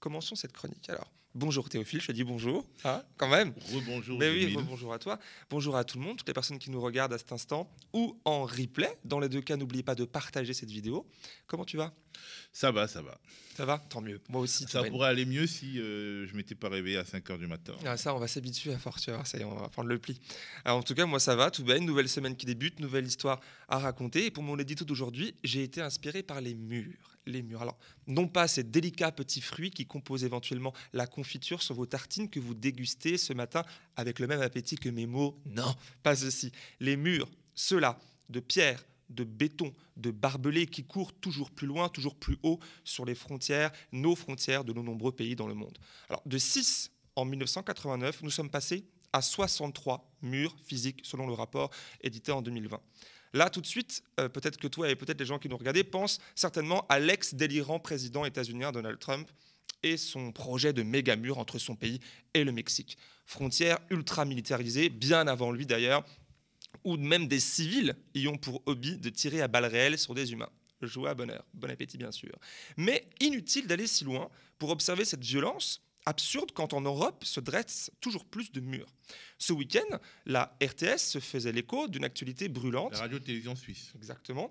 Commençons cette chronique. Alors, bonjour Théophile, je te dis bonjour, ah quand même. Re-bonjour Mais ben oui, bonjour à toi. Bonjour à tout le monde, toutes les personnes qui nous regardent à cet instant ou en replay. Dans les deux cas, n'oubliez pas de partager cette vidéo. Comment tu vas Ça va, ça va. Ça va Tant mieux. Moi aussi. Ça pourrait aller mieux si euh, je m'étais pas réveillé à 5h du matin. Ah, ça, on va s'habituer à force, ça y est, on va prendre le pli. en tout cas, moi, ça va, tout bien, nouvelle semaine qui débute, nouvelle histoire à raconter. Et pour mon édito d'aujourd'hui, j'ai été inspiré par les murs les murs. Alors, non pas ces délicats petits fruits qui composent éventuellement la confiture sur vos tartines que vous dégustez ce matin avec le même appétit que mes mots. Non, pas ceci. Les murs, ceux-là, de pierre, de béton, de barbelés qui courent toujours plus loin, toujours plus haut sur les frontières, nos frontières de nos nombreux pays dans le monde. Alors, de 6 en 1989, nous sommes passés à 63 murs physiques, selon le rapport édité en 2020. Là, tout de suite, euh, peut-être que toi et peut-être les gens qui nous regardaient pensent certainement à l'ex-délirant président états-unien Donald Trump et son projet de méga mur entre son pays et le Mexique. Frontière ultra militarisée, bien avant lui d'ailleurs, où même des civils y ont pour hobby de tirer à balles réelles sur des humains. Jouer à bonheur, bon appétit bien sûr. Mais inutile d'aller si loin pour observer cette violence absurde quand en Europe se dressent toujours plus de murs. Ce week-end, la RTS se faisait l'écho d'une actualité brûlante. La radio-télévision suisse. Exactement,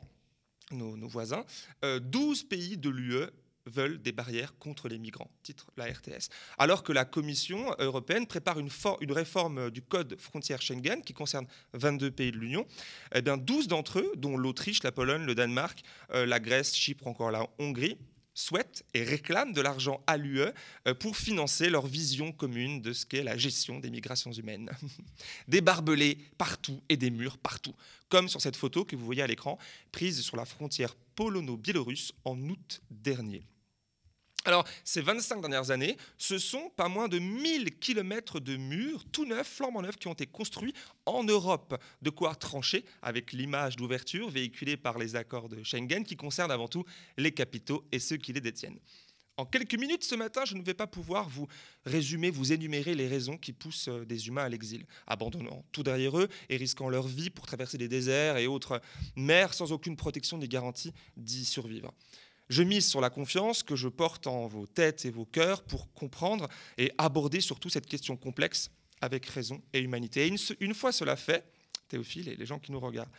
nos, voisins. 12 euh, pays de l'UE veulent des barrières contre les migrants, titre la RTS. Alors que la Commission européenne prépare une, réforme du code frontière Schengen qui concerne 22 pays de l'Union, eh bien 12 d'entre eux, dont l'Autriche, la Pologne, le Danemark, euh, la Grèce, Chypre, encore la Hongrie, souhaitent et réclament de l'argent à l'UE euh, pour financer leur vision commune de ce qu'est la gestion des migrations humaines. Des barbelés partout et des murs partout, comme sur cette photo que vous voyez à l'écran, prise sur la frontière polono-biélorusse en août dernier. Alors, ces 25 dernières années, ce sont pas moins de 1000 kilomètres de murs tout neufs, flambant neufs, qui ont été construits en Europe. De quoi trancher avec l'image d'ouverture véhiculée par les accords de Schengen qui concernent avant tout les capitaux et ceux qui les détiennent. En quelques minutes ce matin, je ne vais pas pouvoir vous résumer, vous énumérer les raisons qui poussent euh, des humains à l'exil, abandonnant tout derrière eux et risquant leur vie pour traverser des déserts et autres mers sans aucune protection ni garantie d'y survivre. Je mise sur la confiance que je porte en vos têtes et vos cœurs pour comprendre et aborder surtout cette question complexe avec raison et humanité. une, fois cela fait, Théophile et les gens qui nous regardent,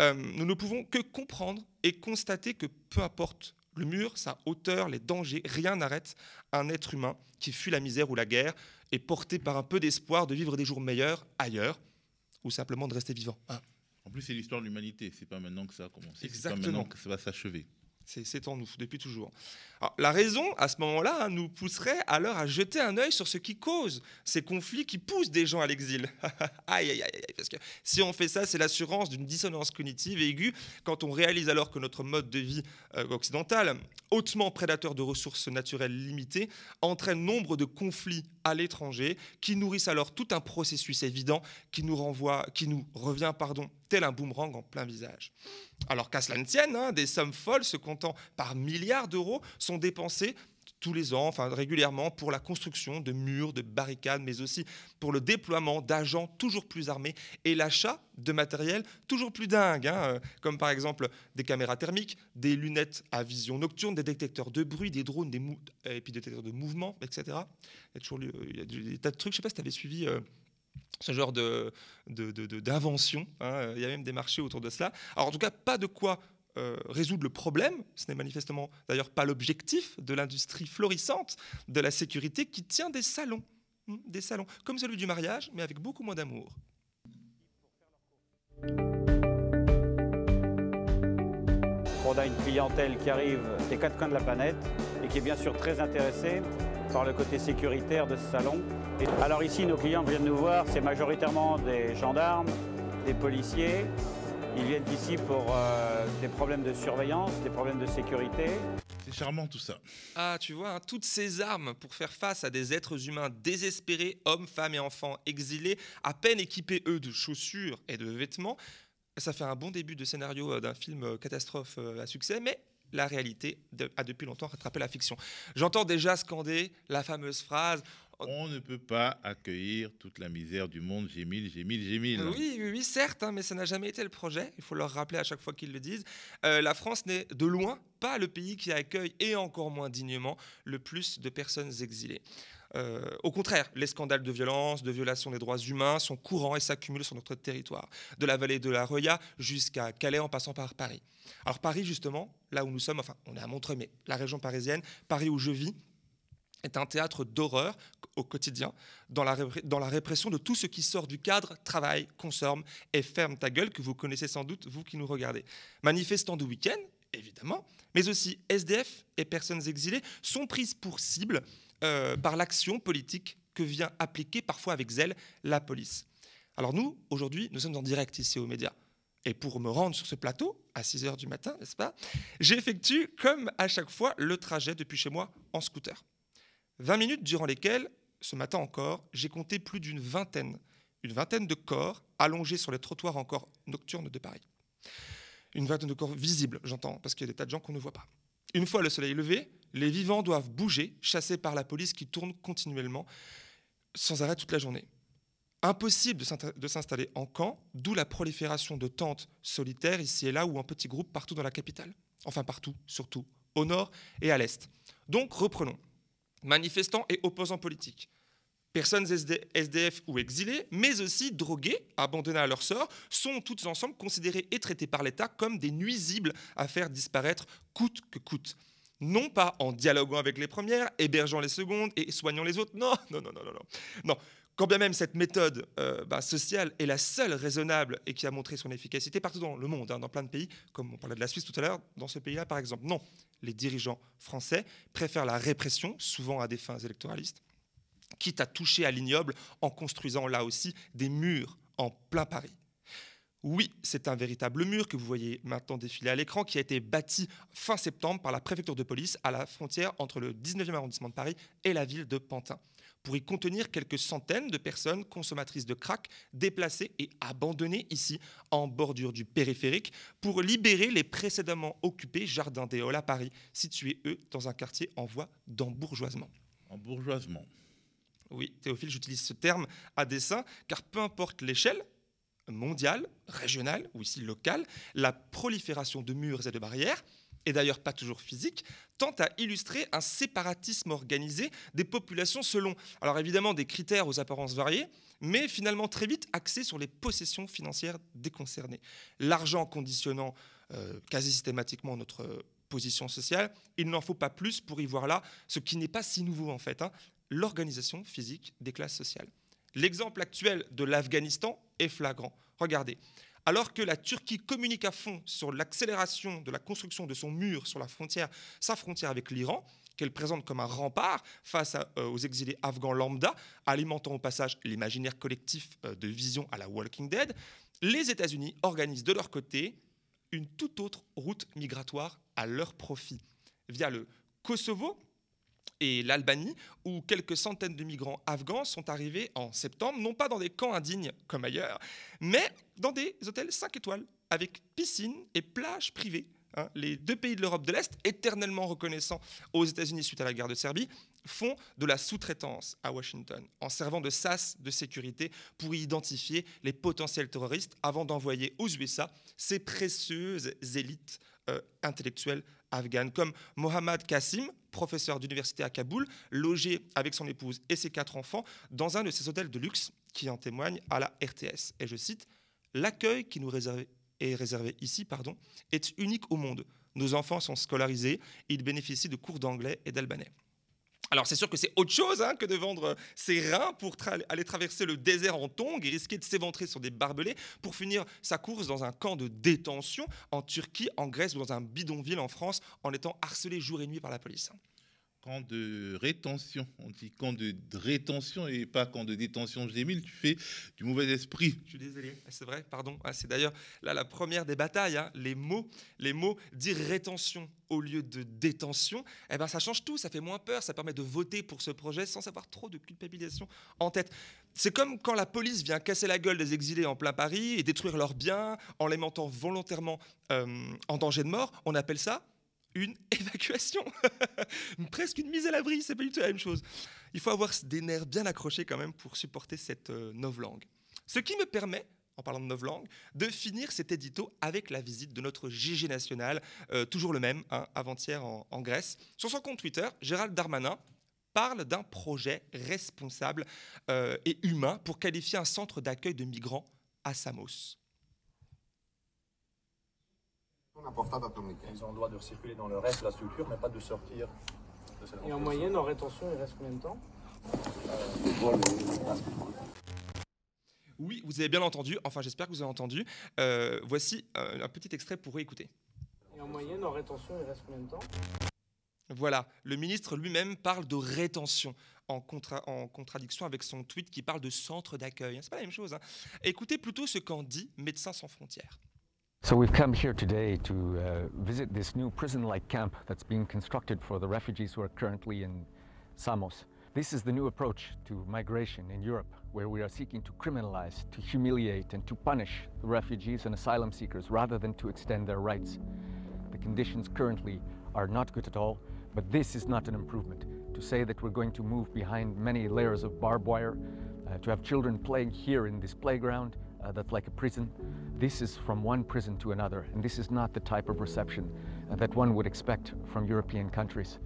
euh, nous ne pouvons que comprendre et constater que peu importe le mur, sa hauteur, les dangers, rien n'arrête un être humain qui fuit la misère ou la guerre et porté par un peu d'espoir de vivre des jours meilleurs ailleurs ou simplement de rester vivant. Ah. en plus, c'est l'histoire de l'humanité. C'est pas maintenant que ça a commencé. C'est pas maintenant que ça va s'achever. C'est en nous, depuis toujours. la raison, à ce moment-là, hein, nous pousserait alors à jeter un œil sur ce qui cause ces conflits qui poussent des gens à l'exil. aïe, aïe, aïe, parce que si on fait ça, c'est l'assurance d'une dissonance cognitive aiguë quand on réalise alors que notre mode de vie euh, occidental, hautement prédateur de ressources naturelles limitées, entraîne nombre de conflits à l'étranger, qui nourrissent alors tout un processus évident qui nous, renvoie, qui nous revient pardon, tel un boomerang en plein visage. Alors qu'à cela ne tienne, hein, des sommes folles se comptant par milliards d'euros sont dépensées tous les ans, enfin régulièrement, pour la construction de murs, de barricades, mais aussi pour le déploiement d'agents toujours plus armés et l'achat de matériel toujours plus dingue, hein, euh, comme par exemple des caméras thermiques, des lunettes à vision nocturne, des détecteurs de bruit, des drones, des et puis des détecteurs de mouvement, etc. Il y a toujours il des tas de trucs. Je ne sais pas si tu avais suivi. Euh, ce genre d'invention. De, de, hein, euh, Il y a même des marchés autour de cela. Alors, en tout cas, pas de quoi euh, résoudre le problème, ce n'est manifestement d'ailleurs pas l'objectif de l'industrie florissante de la sécurité qui tient des salons, hmm, des salons comme celui du mariage, mais avec beaucoup moins d'amour. On a une clientèle qui arrive des quatre coins de la planète et qui est bien sûr très intéressée par le côté sécuritaire de ce salon. alors ici, nos clients viennent nous voir, c'est majoritairement des gendarmes, des policiers, ils viennent ici pour euh, des problèmes de surveillance, des problèmes de sécurité. C'est charmant tout ça. Ah, tu vois, hein, toutes ces armes pour faire face à des êtres humains désespérés, hommes, femmes et enfants exilés, à peine équipés eux de chaussures et de vêtements. Ça fait un bon début de scénario euh, d'un film euh, catastrophe à succès, mais la réalité a depuis longtemps rattrapé la fiction. J'entends déjà scander la fameuse phrase on ne peut pas accueillir toute la misère du monde, j'ai mille, j'ai mille, j'ai mille. Oui, oui, certes, hein, mais ça n'a jamais été le projet. Il faut leur rappeler à chaque fois qu'ils le disent. Euh, la France n'est de loin pas le pays qui accueille, et encore moins dignement, le plus de personnes exilées. Euh, au contraire, les scandales de violence, de violation des droits humains sont courants et s'accumulent sur notre territoire, de la vallée de la Roya jusqu'à Calais en passant par Paris. Alors Paris, justement, là où nous sommes, enfin on est à Montreux, mais la région parisienne, Paris où je vis, est un théâtre d'horreur au quotidien, dans la, dans la répression de tout ce qui sort du cadre travail, consomme et ferme ta gueule que vous connaissez sans doute, vous qui nous regardez. Manifestants du week-end, évidemment, mais aussi SDF et personnes exilées sont prises pour cible euh, par l'action politique que vient appliquer parfois avec zèle la police. Alors nous, aujourd'hui, nous sommes en direct ici aux médias. Et pour me rendre sur ce plateau, à 6h du matin, n'est-ce pas, j'effectue, comme à chaque fois, le trajet depuis chez moi en scooter. 20 minutes durant lesquelles, ce matin encore, j'ai compté plus d'une vingtaine, une vingtaine de corps allongés sur les trottoirs encore nocturnes de Paris. Une vingtaine de corps visibles, j'entends, parce qu'il y a des tas de gens qu'on ne voit pas. Une fois le soleil levé, les vivants doivent bouger, chassés par la police qui tourne continuellement, sans arrêt toute la journée. Impossible de s'installer en camp, d'où la prolifération de tentes solitaires ici et là ou en petits groupes partout dans la capitale. Enfin partout, surtout, au nord et à l'est. Donc reprenons manifestants et opposants politiques, personnes SDF ou exilées, mais aussi droguées, abandonnés à leur sort, sont toutes ensemble considérés et traités par l'État comme des nuisibles à faire disparaître coûte que coûte. Non pas en dialoguant avec les premières, hébergeant les secondes et soignant les autres, non, non, non, non, non. Non, quand bien même cette méthode euh, bah, sociale est la seule raisonnable et qui a montré son efficacité partout dans le monde, hein, dans plein de pays, comme on parlait de la Suisse tout à l'heure, dans ce pays-là par exemple. Non, les dirigeants français préfèrent la répression, souvent à des fins électoralistes, quitte à toucher à l'ignoble en construisant là aussi des murs en plein Paris. Oui, c'est un véritable mur que vous voyez maintenant défiler à l'écran qui a été bâti fin septembre par la préfecture de police à la frontière entre le 19e arrondissement de Paris et la ville de Pantin pour y contenir quelques centaines de personnes consommatrices de crack déplacées et abandonnées ici, en bordure du périphérique, pour libérer les précédemment occupés jardins des à Paris, situés, eux, dans un quartier en voie d'embourgeoisement. Embourgeoisement. Oui, Théophile, j'utilise ce terme à dessein, car peu importe l'échelle, mondiale, régionale ou ici locale, la prolifération de murs et de barrières, et d'ailleurs pas toujours physique, tend à illustrer un séparatisme organisé des populations selon, alors évidemment, des critères aux apparences variées, mais finalement très vite axés sur les possessions financières déconcernées. L'argent conditionnant euh, quasi systématiquement notre euh, position sociale, il n'en faut pas plus pour y voir là ce qui n'est pas si nouveau en fait, hein, l'organisation physique des classes sociales. L'exemple actuel de l'Afghanistan est flagrant. Regardez, alors que la Turquie communique à fond sur l'accélération de la construction de son mur sur la frontière, sa frontière avec l'Iran, qu'elle présente comme un rempart face euh, aux exilés afghans lambda, alimentant au passage l'imaginaire collectif euh, de vision à la Walking Dead, les États-Unis organisent de leur côté une toute autre route migratoire à leur profit, via le Kosovo, et l'Albanie, où quelques centaines de migrants afghans sont arrivés en septembre, non pas dans des camps indignes comme ailleurs, mais dans des hôtels 5 étoiles, avec piscine et plages privées. Hein. les deux pays de l'Europe de l'Est, éternellement reconnaissants aux États-Unis suite à la guerre de Serbie, font de la sous-traitance à Washington, en servant de sas de sécurité pour identifier les potentiels terroristes avant d'envoyer aux USA ces précieuses élites euh, intellectuelles afghanes, comme Mohammad Kassim, professeur d'université à Kaboul, logé avec son épouse et ses quatre enfants dans un de ces hôtels de luxe qui en témoigne à la RTS. Et je cite, L'accueil qui nous est réservé ici pardon, est unique au monde. Nos enfants sont scolarisés, ils bénéficient de cours d'anglais et d'albanais. Alors c'est sûr que c'est autre chose hein, que de vendre ses euh, reins pour aller traverser le désert en tongs et risquer de s'éventrer sur des barbelés pour finir sa course dans un camp de détention en Turquie, en Grèce ou dans un bidonville en France en étant harcelé jour et nuit par la police camp de rétention. On dit camp de rétention et pas camp de détention. Gémile, tu fais du mauvais esprit. Je suis désolé, ah, c'est vrai, pardon. Ah, c'est d'ailleurs là la première des batailles. Hein. Les mots, les mots dire rétention au lieu de détention, eh ben ça change tout, ça fait moins peur, ça permet de voter pour ce projet sans avoir trop de culpabilisation en tête. C'est comme quand la police vient casser la gueule des exilés en plein Paris et détruire leurs biens en les mettant volontairement euh, en danger de mort. On appelle ça une évacuation, presque une mise à l'abri, c'est pas du tout la même chose. Il faut avoir des nerfs bien accrochés quand même pour supporter cette euh, novlangue. Ce qui me permet, en parlant de novlangue, de finir cet édito avec la visite de notre GG national, euh, toujours le même, hein, avant-hier en, Grèce. Sur son compte Twitter, Gérald Darmanin, parle d'un projet responsable euh, et humain pour qualifier un centre d'accueil de migrants à Samos. Ils ont le droit de circuler dans le reste de la structure, mais pas de sortir Et en moyenne, en rétention, il reste combien de temps oui, vous avez bien entendu, enfin j'espère que vous avez entendu. Euh, voici euh, un petit extrait pour réécouter. Et en moyenne, en rétention, il reste combien de temps Voilà, le ministre lui-même parle de rétention. En, contradiction avec son tweet qui parle de centre d'accueil. Hein, c'est pas la même chose. Hein. Écoutez plutôt ce qu'en dit Médecins sans frontières. So we've come here today to uh, visit this new prison-like camp that's being constructed for the refugees who are currently in Samos. This is the new approach to migration in Europe, where we are seeking to criminalize, to humiliate and to punish the refugees and asylum seekers rather than to extend their rights. The conditions currently are not good at all, but this is not an improvement. To say that we're going to move behind many layers of barbed wire, uh, to have children playing here in this playground, uh, that's like a prison. This is from one prison to another, and this is not the type of reception uh, that one would expect from European countries.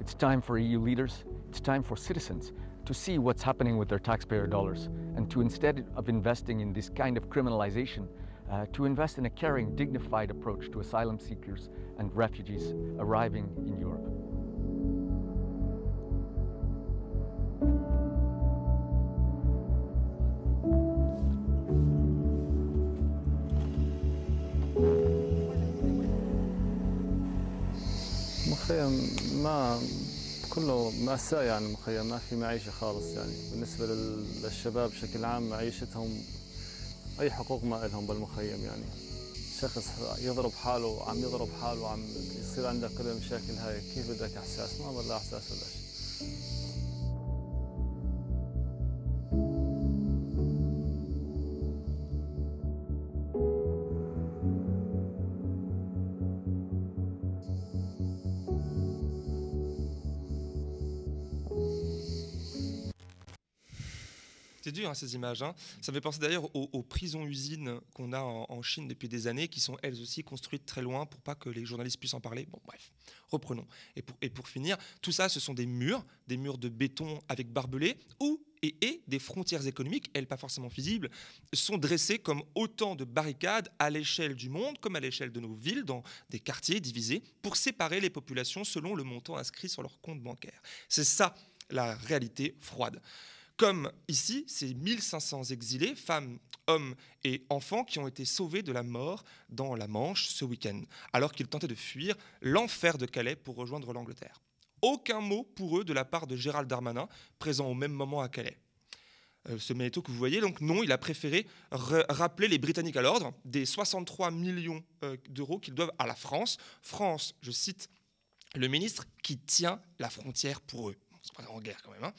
It's time for EU leaders, it's time for citizens to see what's happening with their taxpayer dollars and to instead of investing in this kind of criminalization, uh, to invest in a caring, dignified approach to asylum seekers and refugees arriving in Europe. المخيم ما كله مأساة يعني المخيم ما في معيشة خالص يعني بالنسبة للشباب بشكل عام معيشتهم أي حقوق ما لهم بالمخيم يعني شخص يضرب حاله عم يضرب حاله عم يصير عنده كل المشاكل هاي كيف بدك إحساس ما ولا إحساس ولا شيء Hein, ces images. Hein. Ça me fait penser d'ailleurs aux, prisons-usines qu'on a en, Chine depuis des années, qui sont elles aussi construites très loin pour pas que les journalistes puissent en parler. Bon, bref, reprenons. Et pour, et pour finir, tout ça, ce sont des murs, des murs de béton avec barbelés, ou et, et, des frontières économiques, elles pas forcément visibles, sont dressées comme autant de barricades à l'échelle du monde, comme à l'échelle de nos villes, dans des quartiers divisés, pour séparer les populations selon le montant inscrit sur leur compte bancaire. C'est ça la réalité froide. Comme ici, ces 1500 exilés, femmes, hommes et enfants, qui ont été sauvés de la mort dans la Manche ce week-end, alors qu'ils tentaient de fuir l'enfer de Calais pour rejoindre l'Angleterre. Aucun mot pour eux de la part de Gérald Darmanin, présent au même moment à Calais. Euh, ce Ménéto que vous voyez, donc non, il a préféré rappeler les Britanniques à l'ordre des 63 millions euh, d'euros qu'ils doivent à la France. France, je cite le ministre, qui tient la frontière pour eux. se prend en guerre quand même. Hein.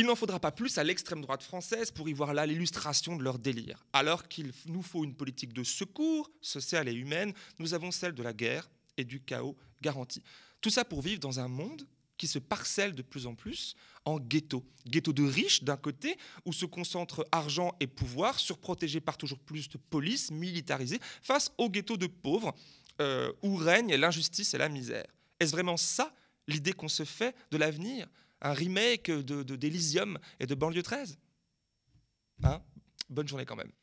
Il n'en faudra pas plus à l'extrême droite française pour y voir là l'illustration de leur délire. Alors qu'il nous faut une politique de secours, sociale et humaine, nous avons celle de la guerre et du chaos garanti. Tout ça pour vivre dans un monde qui se parcelle de plus en plus en ghettos. Ghettos de riches d'un côté, où se concentrent argent et pouvoir, surprotégés par toujours plus de police militarisée, face aux ghetto de pauvres, euh, où règne l'injustice et la misère. Est-ce vraiment ça l'idée qu'on se fait de l'avenir un remake d'Elysium de, et de Banlieue 13. Hein Bonne journée quand même.